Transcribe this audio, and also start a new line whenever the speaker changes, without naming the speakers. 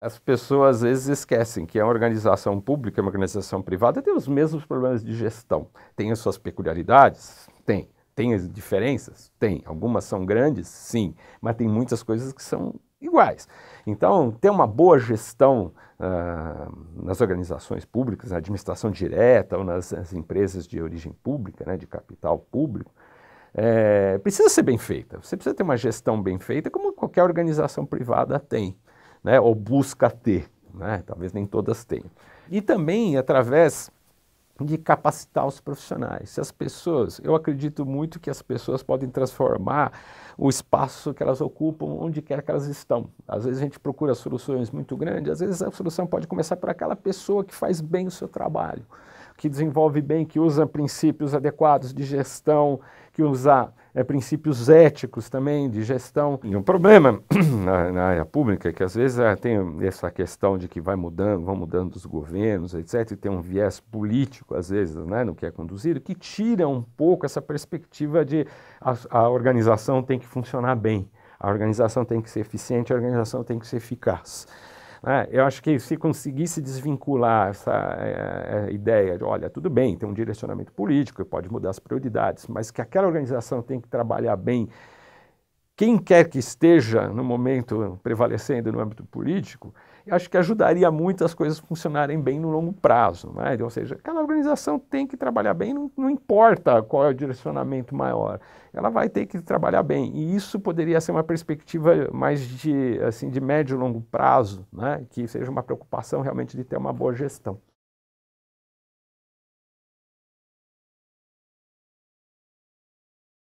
as pessoas às vezes esquecem que é a organização pública e é uma organização privada tem os mesmos problemas de gestão. Tem as suas peculiaridades? Tem. Tem as diferenças? Tem. Algumas são grandes? Sim. Mas tem muitas coisas que são iguais. Então, ter uma boa gestão uh, nas organizações públicas, na administração direta ou nas, nas empresas de origem pública, né, de capital público, é, precisa ser bem feita. Você precisa ter uma gestão bem feita, como qualquer organização privada tem né, ou busca ter. Né? Talvez nem todas tenham. E também através de capacitar os profissionais. Se as pessoas, eu acredito muito que as pessoas podem transformar o espaço que elas ocupam, onde quer que elas estão. Às vezes a gente procura soluções muito grandes, às vezes a solução pode começar por aquela pessoa que faz bem o seu trabalho que desenvolve bem, que usa princípios adequados de gestão, que usa é, princípios éticos também de gestão. E um problema na, na área pública é que às vezes ah, tem essa questão de que vai mudando, vão mudando os governos, etc., e tem um viés político, às vezes, né, no que é conduzido, que tira um pouco essa perspectiva de a, a organização tem que funcionar bem, a organização tem que ser eficiente, a organização tem que ser eficaz. Né? Eu acho que se conseguisse desvincular essa é, ideia de, olha, tudo bem, tem um direcionamento político, pode mudar as prioridades, mas que aquela organização tem que trabalhar bem quem quer que esteja no momento prevalecendo no âmbito político, acho que ajudaria muito as coisas funcionarem bem no longo prazo. Né? Ou seja, aquela organização tem que trabalhar bem, não, não, importa qual é o direcionamento maior, ela vai ter que trabalhar bem. E isso poderia ser uma perspectiva mais de, assim, de médio e longo prazo, né? que seja uma preocupação realmente de ter uma boa gestão.